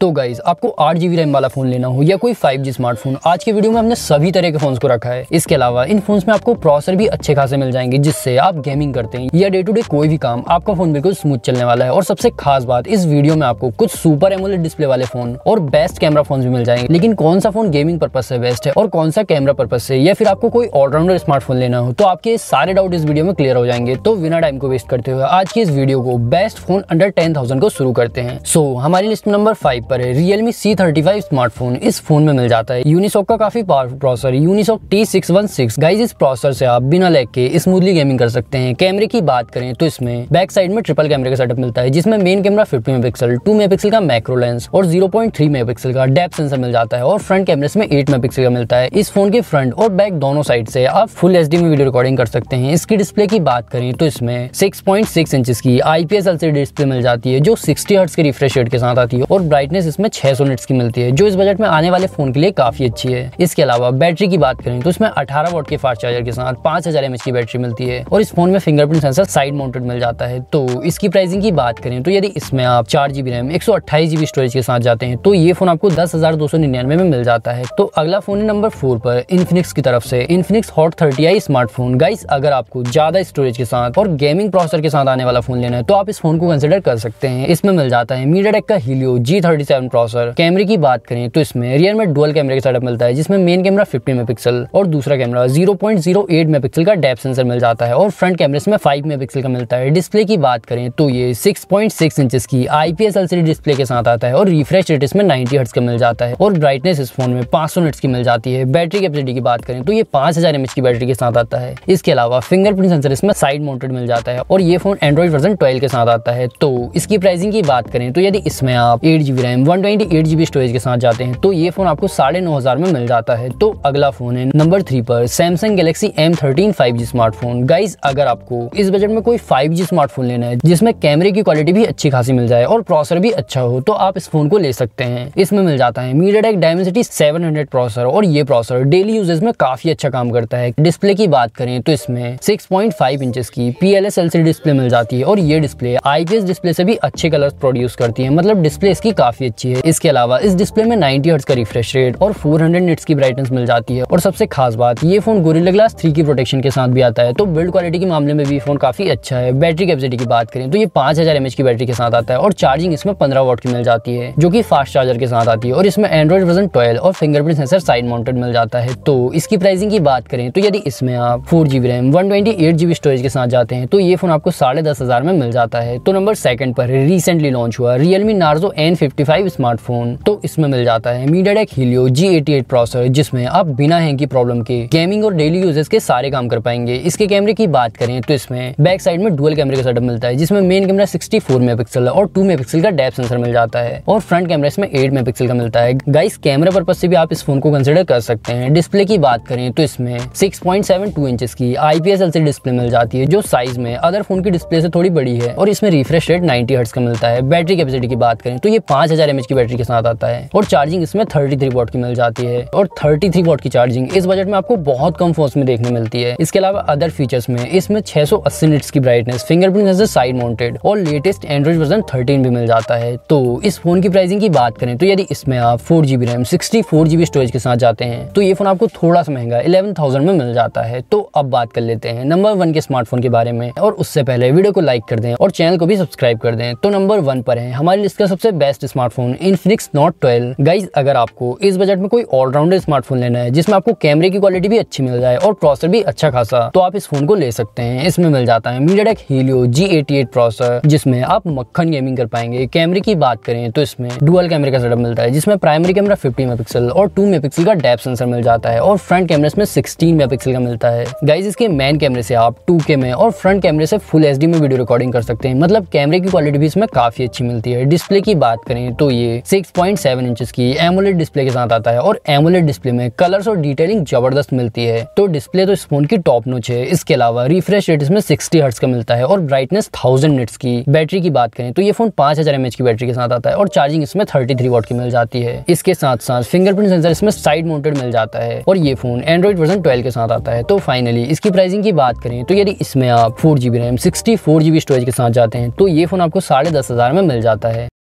तो गाइज आपको आठ जीबी रैम वाला फोन लेना हो या कोई फाइव जी स्मार्टफोन आज के वीडियो में हमने सभी तरह के फोन को रखा है इसके अलावा इन फोन में आपको प्रोसेसर भी अच्छे खासे मिल जाएंगे जिससे आप गेमिंग करते हैं या डे टू डे कोई भी काम आपका फोन बिल्कुल स्मूथ चलने वाला है और सबसे खास बात इस वीडियो में आपको कुछ सुपर एमोलेड डिस्प्ले वाले फोन और बेस्ट कैमरा फोन भी मिल जाएंगे लेकिन कौन सा फोन गेमिंग पर्पज से बेस्ट है और कौन सा कैमरा पर्पज से या फिर आपको कोई ऑलराउंडर स्मार्टफोन लेना हो तो आपके सारे डाउट इस वीडियो में क्लियर हो जाएंगे तो बिना टाइम को वेस्ट करते हुए आज की इस वीडियो को best phone under ten thousand को शुरू करते हैं सो हमारी लिस्ट नंबर फाइव बजट पर है थर्टी फाइव स्मार्टफोन इस फोन में मिल जाता है यूनिसॉक का काफी powerful processor Unisoc six guys इस प्रोसेसर से आप बिना लैग के स्मूथली गेमिंग कर सकते हैं कैमरे की बात करें तो इसमें बैक साइड में ट्रिपल कैमरे का सेटअप मिलता है जिसमें main camera fifty megapixel two megapixel का मैक्रो लेंस और zero point three megapixel का डेप सेंसर मिल जाता है और फ्रंट कैमरे में एट मेगा पिक्सल का मिलता है इस फोन के फ्रंट और बैक दोनों साइड से आप फुल एच में वीडियो रिकॉर्डिंग कर सकते हैं इसकी डिस्प्ले की बात करें तो इसमें सिक्स पॉइंट सिक्स इंच की आईपीएस एलसीडी डिस्प्ले मिल जाती है जो सिक्सटी हर्ट्स के रिफ्रेश रेट के साथ आती है और ब्राइटनेस ब्राइटनेस इसमें 600 निट्स की मिलती है जो इस बजट में आने वाले फोन के लिए काफी अच्छी है इसके अलावा बैटरी की बात करें तो इसमें अठारह वोट के फास्ट चार्जर के साथ पांच हजार की बैटरी मिलती है और इस फोन में फिंगरप्रिंट सेंसर साइड माउंटेड मिल जाता है तो इसकी प्राइसिंग की बात करें तो यदि इसमें आप चार जीबी रैम एक जीबी स्टोरेज के साथ जाते हैं तो ये फोन आपको दस हजार दो सौ निन्यानवे में मिल जाता है तो अगला फोन है नंबर फोर पर इन्फिनिक्स की तरफ से Infinix Hot thirty I smartphone guys अगर आपको ज्यादा स्टोरेज के साथ और गेमिंग प्रोसेसर के साथ आने वाला फोन लेना है तो आप इस फोन को कंसिडर कर सकते हैं इसमें मिल जाता है मीडिया का हीलियो जी सेवन प्रोसेसर कैमरे की बात करें तो इसमें रियर में डुअल कैमरे के सेटअप मिलता है जिसमें मेन कैमरा फिफ्टी मेगा और दूसरा camera zero point zero eight mega का डेप सेंसर मिल जाता है और फ्रंट कैमरे इसमें फाइव पिक्सल का मिलता है डिस्प्ले की बात करें तो ये सिक्स पॉइंट सिक्स इंच की आईपीएस एलसीडी डिस्प्ले के साथ आता है और रिफ्रेश रेट इसमें नाइनटी हर्ट्स का मिल जाता है और ब्राइटनेस इस फोन में पांच सौ की मिल जाती है बैटरी कैपेसिटी की बात करें तो ये पांच हजार की बैटरी के साथ आता है इसके अलावा फिंगरप्रिंट सेंसर इसमें साइड माउंटेड मिल जाता है और ये फोन एंड्रॉइड वर्जन ट्वेल्व के साथ आता है तो इसकी प्राइसिंग की बात करें तो यदि इसमें आप eight GB RAM RAM one twenty storage के साथ जाते हैं तो ये फ़ोन आपको साढ़े नौ हज़ार में मिल जाता है तो अगला फ़ोन है नंबर थ्री पर Samsung Galaxy M thirteen five G smartphone guys अगर आपको इस बजट में कोई फाइव जी स्मार्टफोन लेना है जिसमें कैमरे की क्वालिटी भी अच्छी खासी मिल जाए और प्रोसेसर भी अच्छा हो तो आप इस फोन को ले सकते हैं इसमें मिल जाता है मीडियाटेक डायमेंसिटी 700 प्रोसेसर और ये प्रोसेसर डेली यूजेज में काफी अच्छा काम करता है डिस्प्ले की बात करें तो इसमें सिक्स पॉइंट इंचेस की पी एल डिस्प्ले मिल जाती है और ये डिस्प्ले आई डिस्प्ले से भी अच्छे कलर प्रोड्यूस करती है मतलब डिस्प्ले इसकी काफी काफ़ी अच्छी है इसके अलावा इस डिस्प्ले में 90 हर्ट्स का रिफ्रेश रेट और 400 हंड्रेड की ब्राइटनेस मिल जाती है और सबसे खास बात ये फोन गोरिल्ला ग्लास थ्री की प्रोटेक्शन के साथ भी आता है तो बिल्ड क्वालिटी के मामले में भी फोन काफ़ी अच्छा है बैटरी कैपेसिटी की बात करें तो ये पांच हज़ार की बैटरी के साथ आता है और चार्जिंग इसमें पंद्रह वोट की मिल जाती है जो की फास्ट चार्जर के साथ आती है और इसमें एंड्रॉइड वर्जन ट्वेल्व और फिंगरप्रिंट सेंसर साइड माउंटेड मिल जाता है तो इसकी प्राइसिंग की बात करें तो यदि इसमें आप four GB RAM one twenty eight GB storage के साथ जाते हैं तो ये फोन आपको साढ़े दस हजार में मिल जाता है तो नंबर सेकंड पर रिसेंटली लॉन्च हुआ रियलमी नार्जो एन फिफ्टी ड्राइव स्मार्टफोन तो इसमें मिल जाता है MediaTek Helio G eighty eight processor जिसमें आप बिना है की प्रॉब्लम के गेमिंग और डेली यूजेस के सारे काम कर पाएंगे इसके कैमरे की बात करें तो इसमें बैक साइड में डुअल कैमरे का सेटअप मिलता है जिसमें main camera sixty four mega और 2 मेगापिक्सल का डेप सेंसर मिल जाता है और फ्रंट कैमरा इसमें 8 मेगापिक्सल का मिलता है गाइस कैमरा पर्पज से भी आप इस फोन को कंसिडर कर सकते हैं डिस्प्ले की बात करें तो इसमें six point seven two inch की आईपीएस एलसीडी डिस्प्ले मिल जाती है जो साइज में अदर फोन की डिस्प्ले से थोड़ी बड़ी है और इसमें रिफ्रेश रेट 90 हर्ट्ज का मिलता है बैटरी कैपेसिटी की बात करें तो ये 5000 हजार एमएच की बैटरी के साथ आता है और चार्जिंग इसमें थर्टी थ्री की मिल जाती है और थर्टी थ्री की चार्जिंग इस बजट में आपको बहुत कम फोन्स में देखने मिलती है इसके अलावा अदर फीचर्स में इसमें छह सौ अस्सी निट्स की ब्राइटनेस फिंगरप्रिंट नजर साइड माउंटेड और लेटेस्ट एंड्रॉइड वर्जन थर्टीन भी मिल जाता है तो इस फोन की प्राइसिंग की बात करें तो यदि इसमें आप four GB RAM sixty four GB storage के साथ जाते हैं तो ये फोन आपको थोड़ा सा महंगा इलेवन थाउजेंड में मिल जाता है तो अब बात कर लेते हैं नंबर वन के स्मार्टफोन के बारे में और उससे पहले वीडियो को लाइक कर दें और चैनल को भी सब्सक्राइब कर दें तो नंबर वन पर है हमारी लिस्ट का सबसे best smart smartphone Infinix Note twelve guys अगर आपको इस बजट में कोई ऑलराउंडर स्मार्टफोन लेना है जिसमें आपको कैमरे की क्वालिटी भी अच्छी मिल जाए और प्रोसेसर भी अच्छा खासा तो आप इस फोन को ले सकते हैं इसमें मिल जाता है tech Helio G eighty eight processor जिसमें आप मक्खन गेमिंग कर पाएंगे कैमरे की बात करें तो इसमें डुअल कैमरे का सेटअप मिलता है जिसमें प्राइमरी कैमरा फिफ्टी मेगा और टू मेगा का डेप सेंसर मिल जाता है और फ्रंट कैमरे इसमें सिक्सटीन मेगा का मिलता है गाइज इसके मेन कैमरे से आप टू के में और फ्रंट कैमरे से फुल एच में वीडियो रिकॉर्डिंग कर सकते हैं मतलब कैमरे की क्वालिटी भी इसमें काफी अच्छी मिलती है डिस्प्ले की बात करें तो ये 6.7 इंचेस की एमुलेट डिस्प्ले के साथ आता है और एमुलेट डिस्प्ले में कलर्स और डिटेलिंग जबरदस्त मिलती है तो डिस्प्ले तो इस फोन की टॉप नोच है इसके अलावा रिफ्रेश रेट इसमें सिक्सटी हर्ट्स का मिलता है और ब्राइटनेस थाउजेंड मिनट्स की बैटरी की बात करें तो ये फोन पांच हजार की बैटरी के साथ आता है और चार्जिंग इसमें थर्टी थ्री की मिल जाती है इसके साथ साथ फिंगरप्रिंट सेंसर इसमें साइड माउंटेड मिल जाता है और ये फोन एंड्रॉइड वर्जन ट्वेल्व के साथ आता है तो फाइनली इसकी प्राइसिंग की बात करें तो यदि इसमें आप four GB RAM sixty four GB storage के साथ जाते हैं तो ये फोन आपको साढ़े दस हजार में मिल जाता है